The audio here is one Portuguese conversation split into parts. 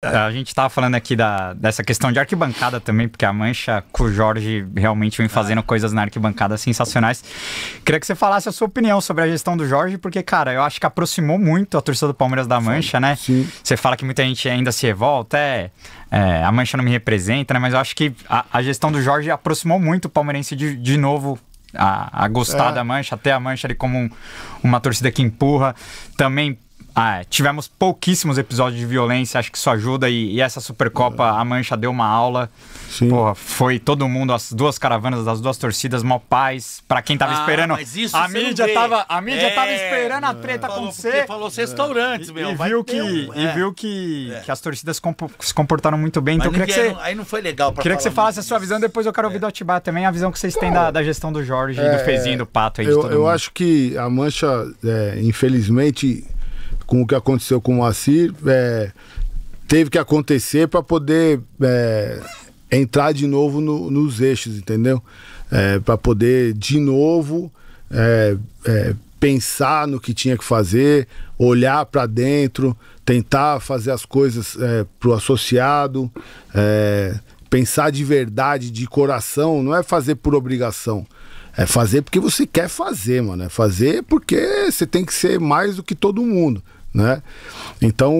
É, a gente estava falando aqui da, dessa questão de arquibancada também, porque a Mancha com o Jorge realmente vem fazendo é. coisas na arquibancada sensacionais. Queria que você falasse a sua opinião sobre a gestão do Jorge, porque, cara, eu acho que aproximou muito a torcida do Palmeiras da Mancha, né? Sim. Você fala que muita gente ainda se revolta, é, é, a Mancha não me representa, né? Mas eu acho que a, a gestão do Jorge aproximou muito o palmeirense de, de novo a, a gostar é. da Mancha, até a Mancha ali como um, uma torcida que empurra. Também ah, é. Tivemos pouquíssimos episódios de violência, acho que isso ajuda. E, e essa Supercopa, é. a Mancha deu uma aula. Sim. Porra, foi todo mundo, as duas caravanas das duas torcidas, mó paz. Pra quem tava ah, esperando. Mas isso a mídia tava, A mídia é, tava esperando a treta falou, acontecer. Falou restaurantes, meu. E, e viu, que, um, e é. viu que, é. que as torcidas compo se comportaram muito bem. então queria que você. Não, aí não foi legal pra Queria que você falasse a sua visão, depois eu quero ouvir do Atibá também a visão que vocês têm da, então, da gestão do Jorge, do Fezinho, do Pato aí. Eu, eu acho que a Mancha, infelizmente com o que aconteceu com o Moacir, é, teve que acontecer para poder é, entrar de novo no, nos eixos, entendeu? É, para poder de novo é, é, pensar no que tinha que fazer, olhar para dentro, tentar fazer as coisas é, para o associado, é, pensar de verdade, de coração, não é fazer por obrigação. É fazer porque você quer fazer, mano. É fazer porque você tem que ser mais do que todo mundo. Né? Então,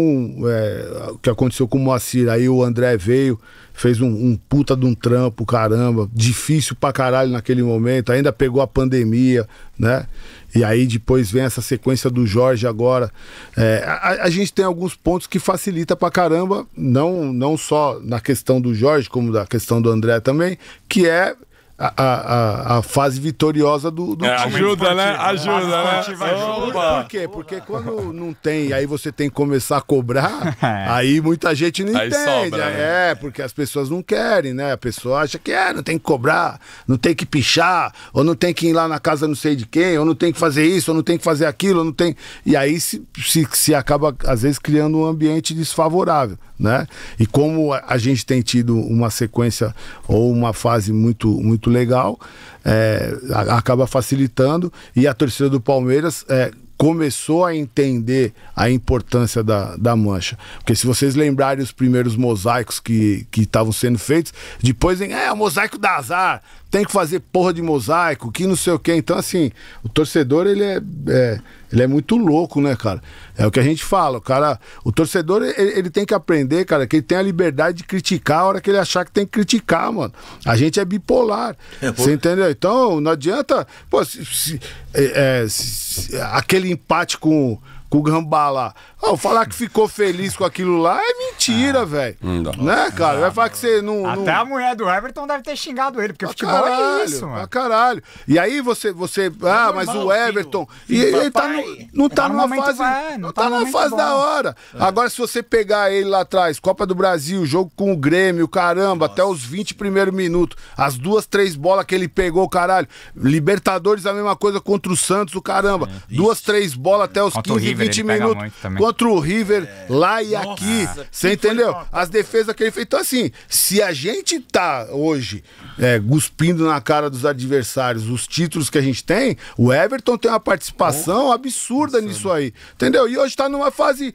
é, o que aconteceu com o Moacir, aí o André veio, fez um, um, puta de um trampo, caramba, difícil pra caralho naquele momento, ainda pegou a pandemia, né? E aí depois vem essa sequência do Jorge agora. É, a, a, gente tem alguns pontos que facilita pra caramba, não, não só na questão do Jorge, como da questão do André também, que é a, a, a, fase vitoriosa do, do é, time. Ajuda, né? Ajuda, né? Ajuda. Por quê? Porque quando não tem, aí você tem que começar a cobrar, é. aí muita gente não aí entende. Sobra, né? é, porque as pessoas não querem, né? A pessoa acha que é, não tem que cobrar, não tem que pichar, ou não tem que ir lá na casa não sei de quem, ou não tem que fazer isso, ou não tem que fazer aquilo, ou não tem. E aí se, se, se acaba, às vezes, criando um ambiente desfavorável, né? E como a gente tem tido uma sequência ou uma fase muito, muito muito legal, é, acaba facilitando e a torcida do Palmeiras é, começou a entender a importância da, da mancha. Porque se vocês lembrarem os primeiros mosaicos que estavam sendo feitos, depois é, o mosaico da azar, tem que fazer porra de mosaico, que não sei o quê. Então, assim, o torcedor, ele é, é, ele é muito louco, né, cara? É o que a gente fala, o cara. O torcedor, ele, ele, tem que aprender, cara, que ele tem a liberdade de criticar a hora que ele achar que tem que criticar, mano. A gente é bipolar. É, você entendeu? Então, não adianta. Pô, se, se, é, é se, aquele empate com com o gambá lá. Ah, falar que ficou feliz com aquilo lá é mentira, ah, velho. Né, cara? Não, vai falar que você não, Até não... a mulher do Everton deve ter xingado ele, porque ficou futebol é caralho, é isso, mano. caralho. E aí você. você é ah, mas o Everton. Filho, filho e ele tá no, não tá, tá numa fase. Vai, não, tá, tá numa fase bom. da hora. É. Agora, se você pegar ele lá atrás, Copa do Brasil, jogo com o Grêmio, caramba, Nossa. até os 20 primeiros minutos, as duas, três bolas que ele pegou, caralho. Libertadores, a mesma coisa contra o Santos, o caramba. É. Duas, três bolas até os contra 15, 20 minutos. Contra o River, é. lá e Nossa, aqui. Você entendeu? As defesas que ele fez. Então, assim, se a gente tá hoje é, guspindo na cara dos adversários os títulos que a gente tem, o Everton tem uma participação oh. absurda Absurdo. nisso aí. Entendeu? E hoje tá numa fase.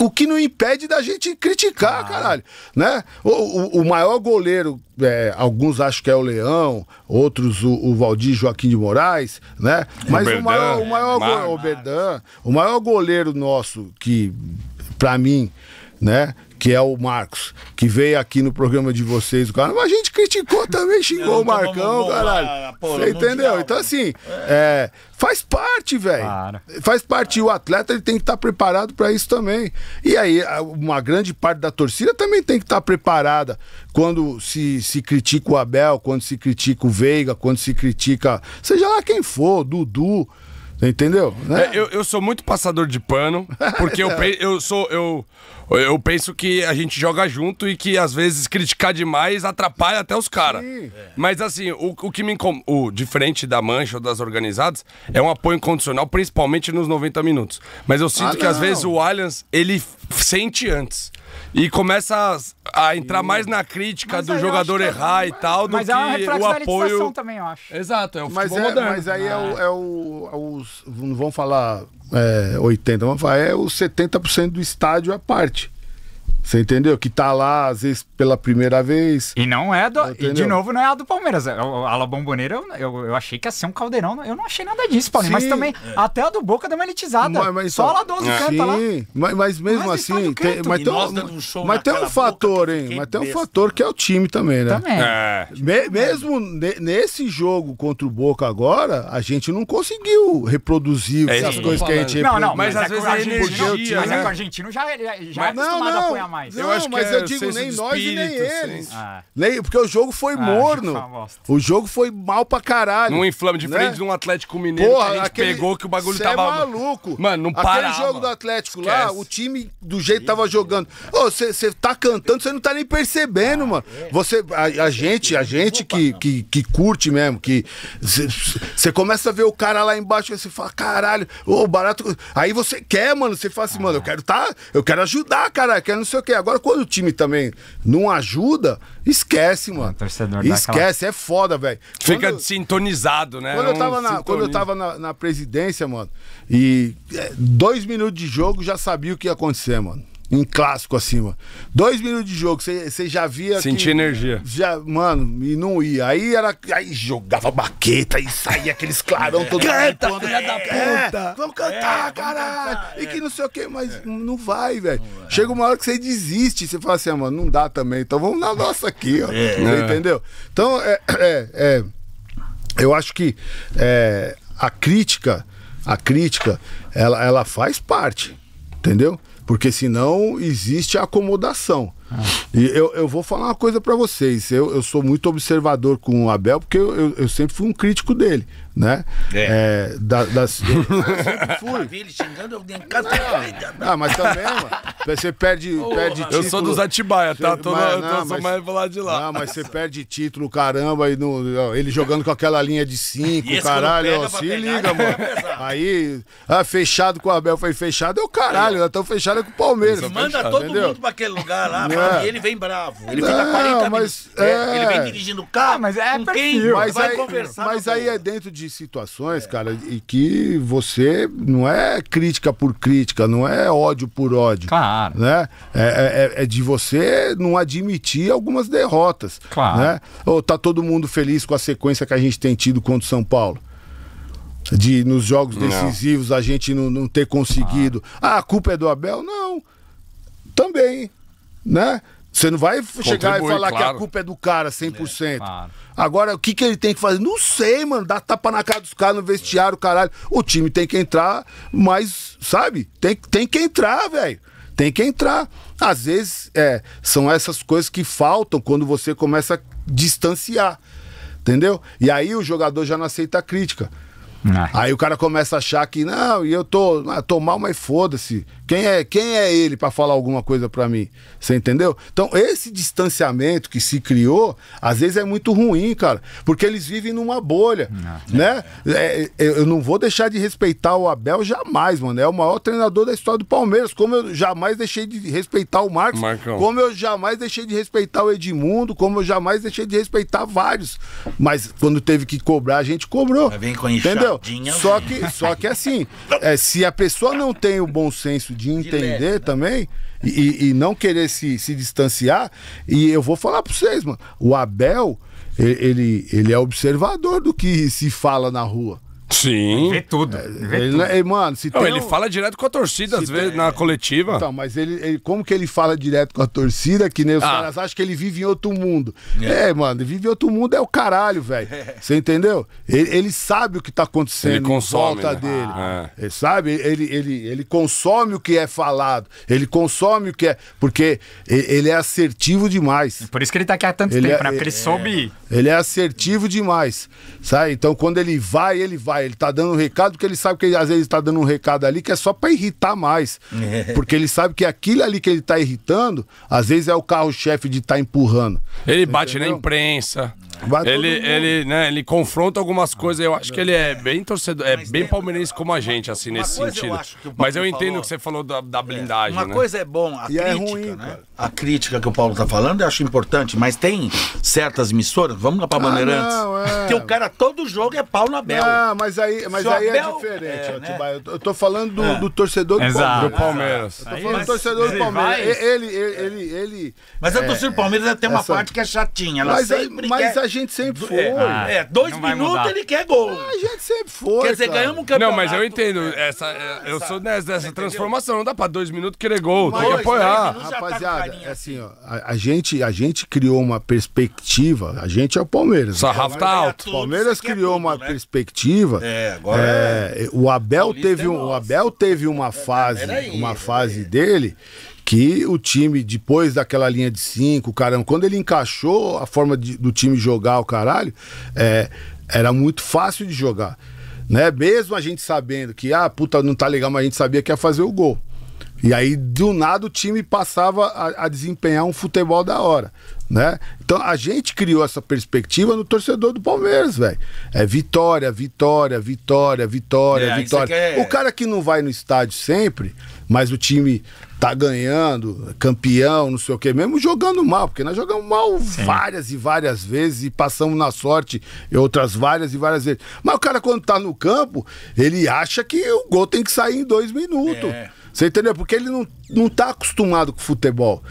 O que não impede da gente criticar, ah. caralho. Né? O, o, o maior goleiro é, alguns acham que é o Leão, outros o, o Valdir Joaquim de Moraes, né? Mas o, o maior, o maior, o, Berdan, o maior goleiro goleiro nosso, que para mim, né? que é o Marcos, que veio aqui no programa de vocês, o cara, mas a gente criticou também, xingou o Marcão, bom, caralho. Ah, Você entendeu? então, assim, é. É, faz parte, velho. Faz parte. Para. O atleta ele tem que estar tá preparado para isso também. E aí, uma grande parte da torcida também tem que estar tá preparada. Quando se, se critica o Abel, quando se critica o Veiga, quando se critica, seja lá quem for, Dudu. Entendeu? Né? É, eu, eu sou muito passador de pano, porque eu, é. eu sou. Eu, eu penso que a gente joga junto e que às vezes criticar demais atrapalha até os caras. É. Mas assim, o, o que me incomoda. o diferente da mancha ou das organizadas é um apoio incondicional, principalmente nos 90 minutos. Mas eu sinto ah, que às vezes o Allianz ele sente antes e começa a, a entrar mais na crítica mas do jogador é errar e tal do é que é o apoio. também, eu acho. Exato, é o mas futebol é, moderno. Mas aí ah. é, o, é, o, é os, não vão falar é, 80, vamos falar, é os 70% do estádio à parte. Você entendeu? Que tá lá, às vezes, pela primeira vez. E não é do. Entendeu? E de novo, não é a do Palmeiras. É, a ala bomboneira, eu, eu, achei que ia ser um caldeirão. Eu não achei nada disso, Palmeiras. Mas também, é. até a do Boca deu uma elitizada. Mas, mas, Só a ala 12 é. canta lá. Sim, mas, mas mesmo mas assim. Tem, mas e tem, um, mas tem um fator, hein? Mas tem um besta, fator que é o time também, né? Também. É. Me, mesmo nesse jogo contra o Boca agora, a gente não conseguiu reproduzir essas é coisas que a gente Não, não, mas às vezes a gente. Mas é que o né? Né? argentino já é acostumado a apoiar mais mais. Não, eu acho mas que é eu digo nem espírito, nós e nem eles. Ah. porque o jogo foi ah, morno. O jogo foi mal pra caralho. Não inflama de né? frente né? de um Atlético Mineiro Porra, que a gente aquele... pegou que o bagulho Cê é tava. É maluco. Mano, não para. Aquele jogo do Atlético Esquece. lá, o time do jeito que tava jogando. Você tá cantando, você não tá nem percebendo, ah, mano. É. Você, a, a, gente, a gente que, que, que curte mesmo, que você começa a ver o cara lá embaixo e você fala, caralho, o barato. Aí você quer, mano, você fala assim, mano, eu quero tá, eu quero ajudar, cara, eu quero não sei o que agora, quando o time também não ajuda, esquece, mano. O torcedor Esquece, é foda, velho. Fica quando, sintonizado, né? Quando, eu, tava na, quando eu tava na, na presidência, mano, e é, dois minutos de jogo já sabia o que ia acontecer, mano. Em clássico, assim, mano. Dois minutos de jogo, você já via. Sentia energia. Já, mano, e não ia. Aí era. Aí jogava baqueta e saía aqueles clarão todo Canta, mundo. Filha da é, puta! É, vamos cantar, é, caralho! e é. que não sei o quê, mas é. não vai, velho. Chega uma hora que você desiste, você fala assim, ah, mano, não dá também, então vamos na nossa aqui, ó. Entendeu? Então, é, Eu acho que a crítica, a crítica, ela, ela faz parte, entendeu? porque senão existe a acomodação. Ah. E eu, eu vou falar uma coisa para vocês. Eu, eu sou muito observador com o Abel, porque eu, eu, eu sempre fui um crítico dele né? É. é da, das... Eu, fui. Ele xingando, Ah, mas também, mano. Você perde, oh, perde título. Eu sou dos Atibaia, tá? tô mas, não, mas, mais pro lado de lá. Não, mas você perde título, caramba. E no, ele jogando com aquela linha de cinco, caralho. Ó, se pegar, liga, é mano. Aí, ah, fechado com o Abel. Foi fechado, é o caralho. Nós estamos fechado com o Palmeiras. É Manda fechado, todo entendeu? mundo pra aquele lugar lá. É. E ele vem bravo. Ele não, fica 40 mas, É. Ele vem é. dirigindo o carro. Ah, mas é com perfil. Quem mas vai aí, conversar. Mas aí é dentro de de situações, é. cara, e que você não é crítica por crítica, não é ódio por ódio. Claro. Né? É, é, é, é de você não admitir algumas derrotas. Claro. Né? Ou tá todo mundo feliz com a sequência que a gente tem tido contra o São Paulo? De nos jogos decisivos não. a gente não, não ter conseguido. Ah, a culpa é do Abel? Não. Também. Né? Você não vai chegar e falar claro. que a culpa é do cara 100%. É, claro. Agora, o que, que ele tem que fazer? Não sei, mano. Dá tapa na cara dos caras no vestiário, caralho. O time tem que entrar, mas, sabe? Tem, tem que entrar, velho. Tem que entrar. Às vezes, é, são essas coisas que faltam quando você começa a distanciar. Entendeu? E aí o jogador já não aceita a crítica. Não. É. Aí o cara começa a achar que, não, e eu tô, ah, tô mal, mas foda-se. Quem é, quem é ele para falar alguma coisa para mim? Você entendeu? Então, esse distanciamento que se criou, às vezes é muito ruim, cara, porque eles vivem numa bolha, não, ah. né? É, é eu não vou deixar de respeitar o Abel jamais, mano. É o maior treinador da história do Palmeiras, como eu jamais deixei de respeitar o Marcos, Marcão. como eu jamais deixei de respeitar o Edmundo, como eu jamais deixei de respeitar vários. Mas quando teve que cobrar, a gente cobrou. Vem com entendeu? Só que, só que assim, é, se a pessoa não tem o bom senso de entender de leve, né? também né? e, e, não querer se, se distanciar. E eu vou falar para vocês, mano. O Abel, ele, ele é observador do que se fala na rua. Sim. Vê tudo. É, vê ele, tudo. Ele, é- mano, se não, ele um... fala direto com a torcida, se às vezes, tem... na coletiva. Então, mas ele, ele, como que ele fala direto com a torcida, que nem os ah. caras acham que ele vive em outro mundo? É, é mano, vive em outro mundo é o caralho, velho. É. Você entendeu? Ele, ele, sabe o que tá acontecendo ele consome, em volta né? dele. Ah. Ele sabe? Ele, ele, ele consome o que é falado. Ele consome o que é. Porque ele é assertivo demais. Por isso que ele tá aqui há tanto tempo, é, né? Porque ele soube. Ele é assertivo demais. Sabe? Então, quando ele vai, ele vai ele tá dando um recado, porque ele sabe que ele, às vezes tá dando um recado ali que é só para irritar mais. É. Porque ele sabe que aquilo ali que ele tá irritando, às vezes é o carro-chefe de tá empurrando. Ele bate Entendeu? na imprensa. ele, ele, né, ele confronta algumas coisas. Eu acho que ele é bem torcedor, é bem palmeirense como a gente, assim, nesse sentido. Eu Mas eu entendo falou. que você falou da, da é, blindagem. É. Uma né? coisa é bom, a e é crítica, é ruim, né? A crítica que o Paulo tá falando eu acho importante, mas tem certas emissoras, vamos lá pra ah, Bandeirantes, ah, não, é. que o cara todo jogo é pau na bela mas aí, mas aí é diferente, é, né? Eu, tô, eu tô falando do, é. do torcedor Exato. do Palmeiras. Eu tô falando do torcedor do Palmeiras. Ele, ele, ele, ele, Mas a torcida do Palmeiras tem uma parte que é chatinha. Ela mas sempre mas quer... a gente sempre é, foi. É, ah, dois minutos ele quer gol. Ah, a gente sempre foi. Quer dizer, ganhamos um campeonato. Não, mas eu entendo. É. Essa, eu sou dessa transformação. Não dá pra dois minutos querer gol. Tem que apoiar. Tá Rapaziada, assim. é assim, ó. A gente, a gente criou uma perspectiva. A gente é o Palmeiras. Sarrafo então, tá alto. O Palmeiras criou uma né? perspectiva é, agora. É, o Abel teve, é o Abel é teve uma é, fase, aí, uma fase dele que o time, depois daquela linha de cinco, caramba, quando ele encaixou a forma de, do time jogar o caralho, é, era muito fácil de jogar. Né? Mesmo a gente sabendo que, ah, puta, não tá legal, mas a gente sabia que ia fazer o gol. E aí, do nada, o time passava a, a, desempenhar um futebol da hora. Né? Então a gente criou essa perspectiva no torcedor do Palmeiras, velho. É vitória, vitória, vitória, vitória, é, vitória. É... O cara que não vai no estádio sempre, mas o time tá ganhando, campeão, não sei o quê, mesmo jogando mal, porque nós jogamos mal Sim. várias e várias vezes e passamos na sorte outras várias e várias vezes. Mas o cara, quando tá no campo, ele acha que o gol tem que sair em dois minutos. É. Você entendeu? Porque ele não, não tá acostumado com futebol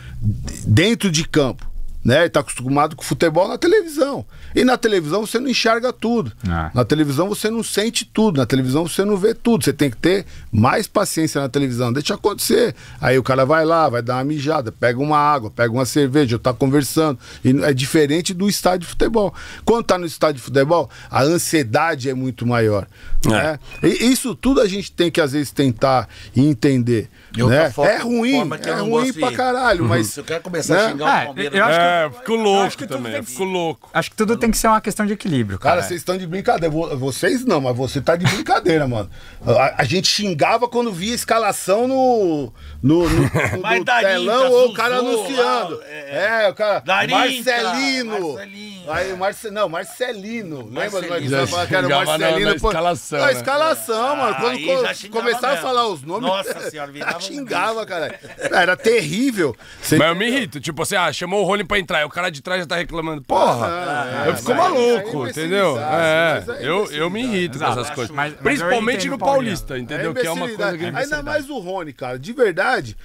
dentro de campo. Né? Ele tá acostumado com futebol na televisão. E na televisão você não enxerga tudo. Ah. Na televisão você não sente tudo. Na televisão você não vê tudo. Você tem que ter mais paciência na televisão. Deixa acontecer. Aí o cara vai lá, vai dar uma mijada, pega uma água, pega uma cerveja, tá conversando. E é diferente do estádio de futebol. Quando tá no estádio de futebol, a ansiedade é muito maior. É. Né? E isso tudo a gente tem que às vezes tentar entender né? É ruim, é ruim pra caralho, uhum. mas... Se eu quero começar né? a xingar o é, Palmeiras... É, eu acho é, que, fico louco também, que... fico louco. Acho que tudo tem que ser uma questão de equilíbrio, cara. Cara, vocês estão de brincadeira. Vocês não, mas você tá de brincadeira, mano. A, a, gente xingava quando via escalação no, no, no, no, no telão ou o cara anunciando. É, é, o cara... Marcelino! Marcelino! Aí, Marce... Não, Marcelino. Lembra do Marcelino? Que era Marcelino. Na, escalação. Na né? escalação, mano. Quando começaram a falar os nomes. Nossa senhora, virava xingava, cara. Era terrível. Você... Mas eu me irrito. Tipo assim, ah, chamou o Rony pra entrar. E o cara de trás já tá reclamando. Porra! Ah, é, eu fico maluco, é entendeu? É, é, eu, eu me irrito com essas coisas. Mas, mas Principalmente no Paulista, entendeu? É que é uma coisa que é Ainda mais o Rony, cara. De verdade,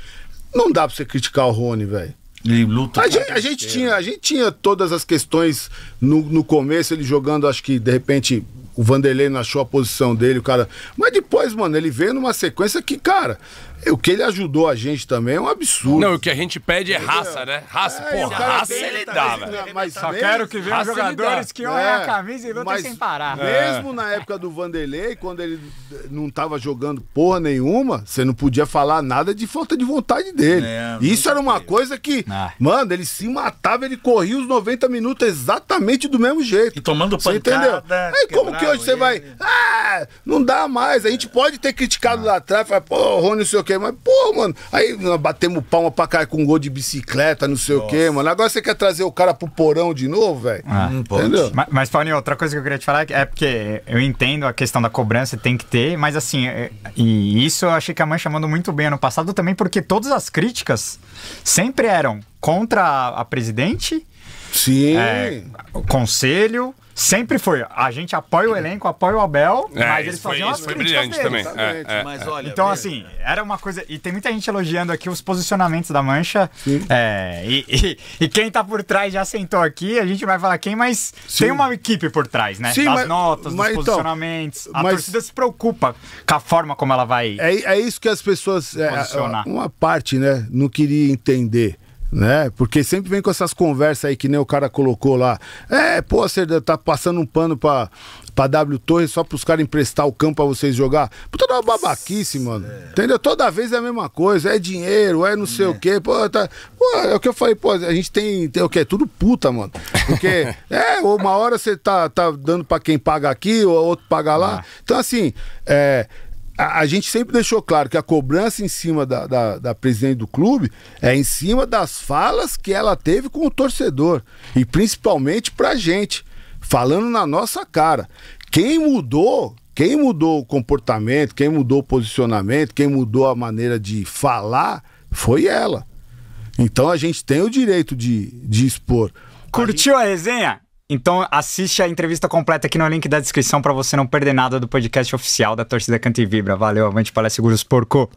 não dá pra você criticar o Rony, velho. Ele luta. A gente, a gente tinha, a gente tinha todas as questões no, no começo, ele jogando, acho que de repente o Vanderlei não achou a posição dele, o cara. Mas depois, mano, ele veio numa sequência que, cara, o que ele ajudou a gente também é um absurdo. Não, o que a gente pede é raça, né? Raça, é, porra, raça ele tá dá, velho. Mas só quero que venham jogadores que olhem é, a camisa e lutem sem parar. É. Mesmo é. na época do Vanderlei, quando ele não estava jogando porra nenhuma, você não podia falar nada de falta de vontade dele. É, Isso era uma coisa que, ah. mano, ele se matava, ele corria os 90 minutos exatamente do mesmo jeito. E tomando pancada. Você entendeu? Aí como que hoje ele. você vai... Ah, não dá mais. A gente pode ter criticado ah. lá atrás, falar, pô, Rony, o senhor quê. Mas, pô, mano, aí nós batemos palma pra cair com um gol de bicicleta, não sei Nossa. o quê, mano. Agora você quer trazer o cara pro porão de novo, velho? Ah, Entendeu? Mas, mas, Paulinho, outra coisa que eu queria te falar é, é porque eu entendo a questão da cobrança, tem que ter, mas assim, é, e isso eu achei que a mãe chamando muito bem ano passado também, porque todas as críticas sempre eram contra a presidente. Sim. É, conselho, Sempre foi. A gente apoia o elenco, apoia o Abel, é, mas eles faziam as foi brilhante também. É, é mas é. olha, então, assim, era uma coisa. E tem muita gente elogiando aqui os posicionamentos da mancha. É, e, e, e, quem tá por trás já sentou aqui, a gente vai falar quem, mas Sim. tem uma equipe por trás, né? Sim, das mas, notas, mas, dos então, posicionamentos. Então, a mas, torcida se preocupa com a forma como ela vai. É, é isso que as pessoas. É, uma parte, né? Não queria entender né? Porque sempre vem com essas conversas aí que nem o cara colocou lá. É, pô, você tá passando um pano pra, pra W Torres só pros caras emprestar o campo pra vocês jogar. Puta, dá uma babaquice, mano. É. Entendeu? Toda vez é a mesma coisa. É dinheiro, é não sei é. o quê. Pô, tá... pô, é o que eu falei, pô, a gente tem, tem o quê? Tudo puta, mano. Porque, é, uma hora você tá, tá dando pra quem paga aqui, ou outro paga lá. Ah. Então, assim, é a, a, gente sempre deixou claro que a cobrança em cima da, da, da, presidente do clube é em cima das falas que ela teve com o torcedor. E principalmente pra gente. Falando na nossa cara. Quem mudou. Quem mudou o comportamento, quem mudou o posicionamento, quem mudou a maneira de falar, foi ela. Então a gente tem o direito de, de expor. Curtiu a, gente... a resenha? Então assiste a entrevista completa aqui no link da descrição para você não perder nada do podcast oficial da Torcida Canta e Vibra. Valeu, avante, palestra seguros, porco!